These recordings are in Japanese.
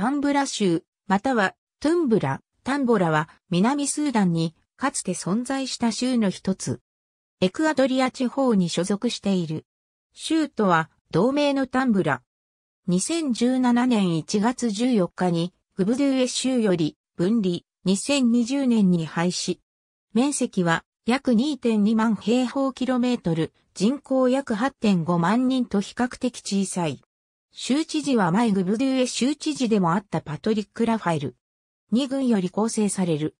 タンブラ州、またはトゥンブラ、タンボラは南スーダンにかつて存在した州の一つ。エクアドリア地方に所属している。州都は同盟のタンブラ。2017年1月14日にグブドゥエ州より分離、2020年に廃止。面積は約2.2万平方キロメートル、人口約8.5万人と比較的小さい。州知事は前グブデュエ州知事でもあったパトリック・ラファエル。2軍より構成される。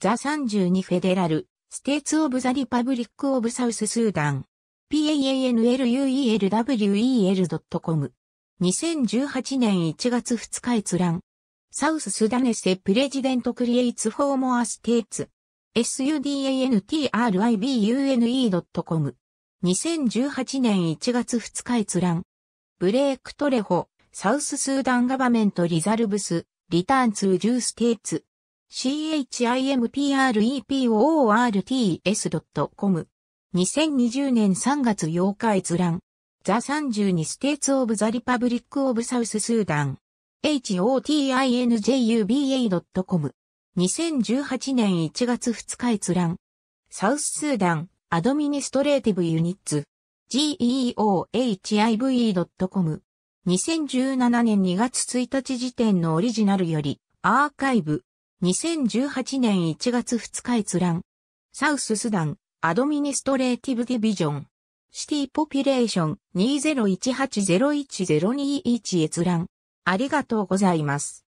ザ32フェデラル、ステーツ・オブ・ザ・リパブリック・オブ・サウス・スーダン。panluelwel.com。2018年1月2日閲覧。サウス・スダネセ・プレジデント・クリエイツ・フォーモア・ステーツ。sudantribune.com。2018年1月2日閲覧。ブレイクトレホ、サウススーダンガバメントリザルブス、リターンツージューステーツ。chimprepoorts.com 2020年3月8日閲覧。ザ32ステーツオブザリパブリックオブサウススーダン。hotinjuba.com 2018年1月2日閲覧。サウススーダン、アドミニストレーティブユニッツ。geohive.com。2017年2月1日時点のオリジナルより、アーカイブ。2018年1月2日閲覧。サウススダン、アドミニストレーティブディビジョン。シティポピュレーション2018010221閲覧。ありがとうございます。